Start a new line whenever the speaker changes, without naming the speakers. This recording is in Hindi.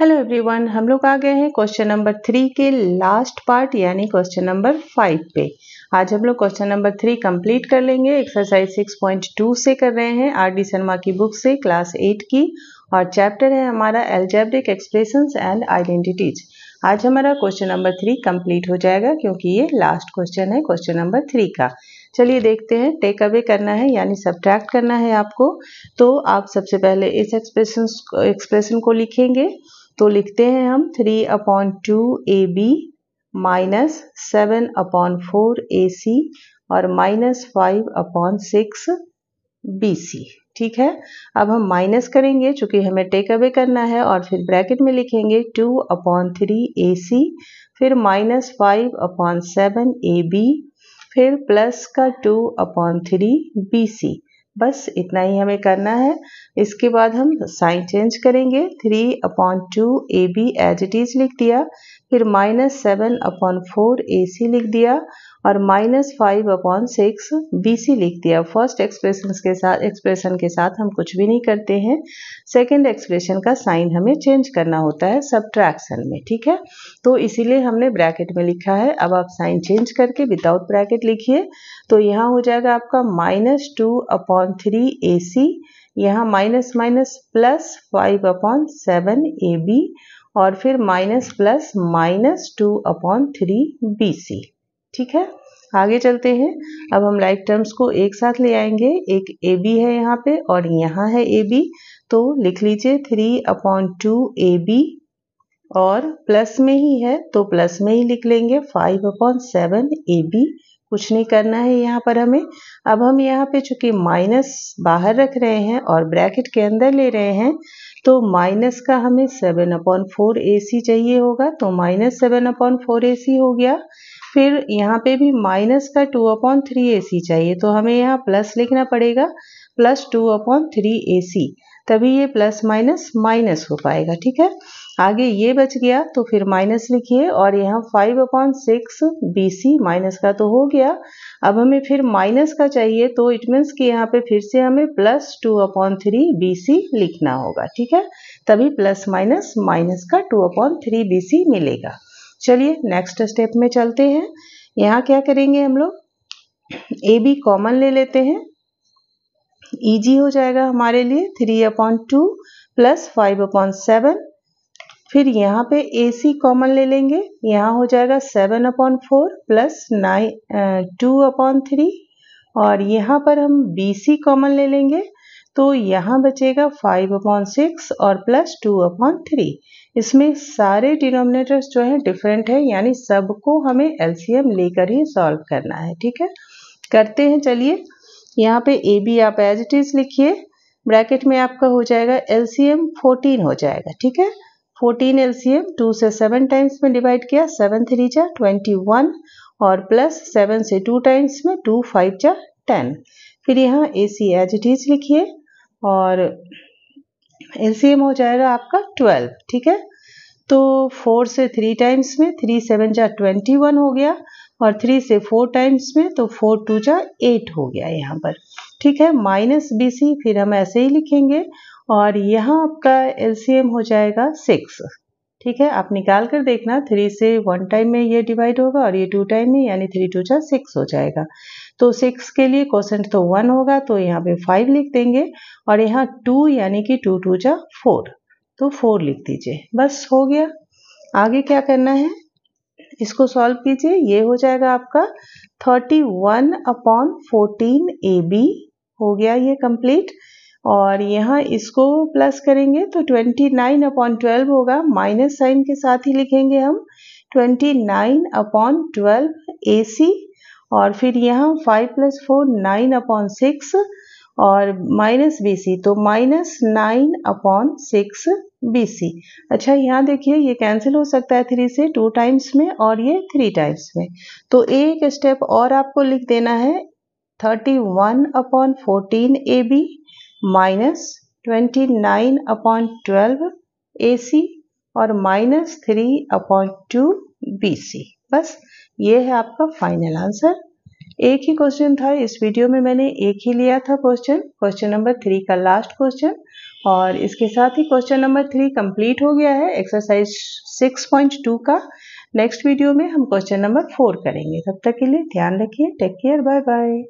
हेलो एवरीवन हम लोग आ गए हैं क्वेश्चन नंबर थ्री के लास्ट पार्ट यानी क्वेश्चन नंबर फाइव पे आज हम लोग क्वेश्चन नंबर थ्री कंप्लीट कर लेंगे एक्सरसाइज सिक्स पॉइंट टू से कर रहे हैं आर डी शर्मा की बुक से क्लास एट की और चैप्टर है हमारा एल्जेब्रिक एक्सप्रेशन एंड आइडेंटिटीज आज हमारा क्वेश्चन नंबर थ्री कंप्लीट हो जाएगा क्योंकि ये लास्ट क्वेश्चन है क्वेश्चन नंबर थ्री का चलिए देखते हैं टेक अवे करना है यानी सब्ट्रैक्ट करना है आपको तो आप सबसे पहले इस एक्सप्रेशन एक्सप्रेशन को लिखेंगे तो लिखते हैं हम three upon two A B minus seven upon four A C और minus five upon six B C ठीक है अब हम माइनस करेंगे चूंकि हमें टेक अवे करना है और फिर ब्रैकेट में लिखेंगे two upon three A C फिर minus five upon seven A B फिर प्लस का two upon three B C बस इतना ही हमें करना है इसके बाद हम साइन चेंज करेंगे three upon two A B as it is लिख दिया फिर minus seven upon four A C लिख दिया और minus five upon six B C लिख दिया फर्स्ट एक्सप्रेशन के साथ एक्सप्रेशन के साथ हम कुछ भी नहीं करते हैं सेकेंड एक्सप्रेशन का साइन हमें चेंज करना होता है सब्ट्रैक्शन में ठीक है तो इसीलिए हमने ब्रैकेट में लिखा है अब आप साइन चेंज करके विदाउट ब्रैकेट लिखिए तो यहाँ हो जाएगा आपका minus two upon three A C यहाँ minus minus plus five upon seven A B और फिर minus plus minus two upon three B C ठीक है आगे चलते हैं अब हम लाइक टर्म्स को एक साथ ले आएंगे एक ए बी है यहाँ पे और यहाँ है ए बी तो लिख लीजिए three upon two A B और प्लस में ही है तो प्लस में ही लिख लेंगे five upon seven A B कुछ नहीं करना है यहाँ पर हमें अब हम यहाँ पे चूंकि माइनस बाहर रख रहे हैं और ब्रैकेट के अंदर ले रहे हैं तो माइनस का हमें seven upon four A C चाहिए होगा तो minus seven upon four A C हो गया फिर यहाँ पे भी माइनस का two upon three A C चाहिए तो हमें यहाँ प्लस लिखना पड़ेगा plus two upon three A C तभी ये प्लस माइनस माइनस हो पाएगा ठीक है आगे ये बच गया तो फिर माइनस लिखिए और यहाँ five upon six B C minus का तो हो गया अब हमें फिर माइनस का चाहिए तो इट मीन्स कि यहाँ पे फिर से हमें plus two upon three B C लिखना होगा ठीक है तभी प्लस माइनस माइनस का two upon three B C मिलेगा चलिए नेक्स्ट स्टेप में चलते हैं यहाँ क्या करेंगे हम लोग ए बी कॉमन ले लेते हैं ईजी हो जाएगा हमारे लिए three upon two plus five upon seven फिर यहाँ पे ए सी कॉमन ले लेंगे यहाँ हो जाएगा seven upon four plus nine two upon three और यहाँ पर हम बी सी कॉमन ले लेंगे तो यहाँ बचेगा फाइव अपॉन सिक्स और प्लस टू अपॉन थ्री इसमें सारे डिनोमिनेटर्स जो हैं डिफरेंट है यानी सबको हमें एलसीएम लेकर ही सॉल्व करना है ठीक है करते हैं चलिए यहाँ पे ए बी आप एज इट इज लिखिए ब्रैकेट में आपका हो जाएगा एलसीएम फोर्टीन हो जाएगा ठीक है फोर्टीन एलसीएम टू से सेवन टाइम्स में डिवाइड किया सेवन थ्री जा ट्वेंटी वन और प्लस सेवन से टू टाइम्स में टू फाइव जा टेन फिर यहाँ A C as it is लिखिए और एलसीएम हो जाएगा आपका ट्वेल्व ठीक है तो फोर से थ्री टाइम्स में थ्री सेवन जा ट्वेंटी वन हो गया और थ्री से फोर टाइम्स में तो फोर टू जा एट हो गया यहाँ पर ठीक है माइनस बी सी फिर हम ऐसे ही लिखेंगे और यहाँ आपका एलसीएम हो जाएगा सिक्स ठीक है आप निकाल कर देखना थ्री से वन टाइम में ये डिवाइड होगा और ये टू टाइम में यानी थ्री टू जा सिक्स हो जाएगा तो सिक्स के लिए क्वेश्चन तो वन होगा तो यहाँ पे फाइव लिख देंगे और यहाँ टू यानी कि टू टू जा फोर तो फोर लिख दीजिए बस हो गया आगे क्या करना है इसको सॉल्व कीजिए ये हो जाएगा आपका thirty one upon fourteen A B हो गया ये कंप्लीट और यहाँ इसको प्लस करेंगे तो ट्वेंटी नाइन अपॉन ट्वेल्व होगा माइनस साइन के साथ ही लिखेंगे हम twenty nine upon twelve A C और फिर यहाँ five plus four nine upon six और माइनस बी सी तो minus nine upon six B C अच्छा यहाँ देखिए ये कैंसिल हो सकता है थ्री से टू टाइम्स में और ये थ्री टाइम्स में तो एक स्टेप और आपको लिख देना है thirty one upon fourteen A B minus twenty nine upon twelve A C और minus three upon two B C बस ये है आपका फाइनल आंसर एक ही क्वेश्चन था इस वीडियो में मैंने एक ही लिया था क्वेश्चन क्वेश्चन नंबर थ्री का लास्ट क्वेश्चन और इसके साथ ही क्वेश्चन नंबर थ्री कंप्लीट हो गया है एक्सरसाइज सिक्स पॉइंट टू का नेक्स्ट वीडियो में हम क्वेश्चन नंबर फोर करेंगे तब तक के लिए ध्यान रखिए टेक केयर बाय बाय